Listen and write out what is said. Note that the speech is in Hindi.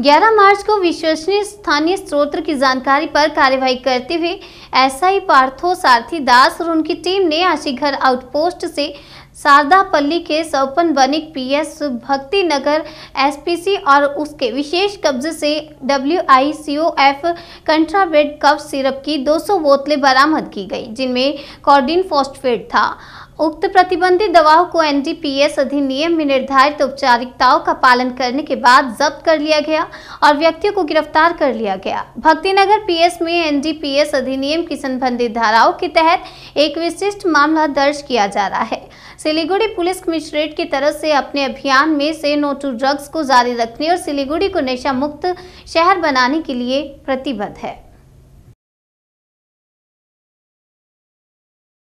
11 मार्च को विश्वसनीय स्थानीय स्रोत की जानकारी पर कार्यवाही करते हुए एसआई पार्थो सारथी दास और उनकी टीम ने आशीघर आउटपोस्ट से शारदापल्ली के सौपन पी पीएस भक्ति नगर एसपीसी और उसके विशेष कब्जे से W I C O F कंट्रावेड कफ सिरप की 200 बोतलें बरामद की गई जिनमें कॉर्डिन फॉस्टफेट था उक्त प्रतिबंधित दवाओं को एस अधिनियम में निर्धारित औपचारिकताओं का पालन करने के बाद जब्त कर लिया गया और व्यक्तियों को गिरफ्तार कर लिया गया भक्तिनगर पीएस में एस अधिनियम की संबंधित धाराओं के तहत एक विशिष्ट मामला दर्ज किया जा रहा है सिलीगुड़ी पुलिस कमिश्नरेट की तरफ से अपने अभियान में से नो टू ड्रग्स को जारी रखने और सिलीगुड़ी को नशा मुक्त शहर बनाने के लिए प्रतिबद्ध है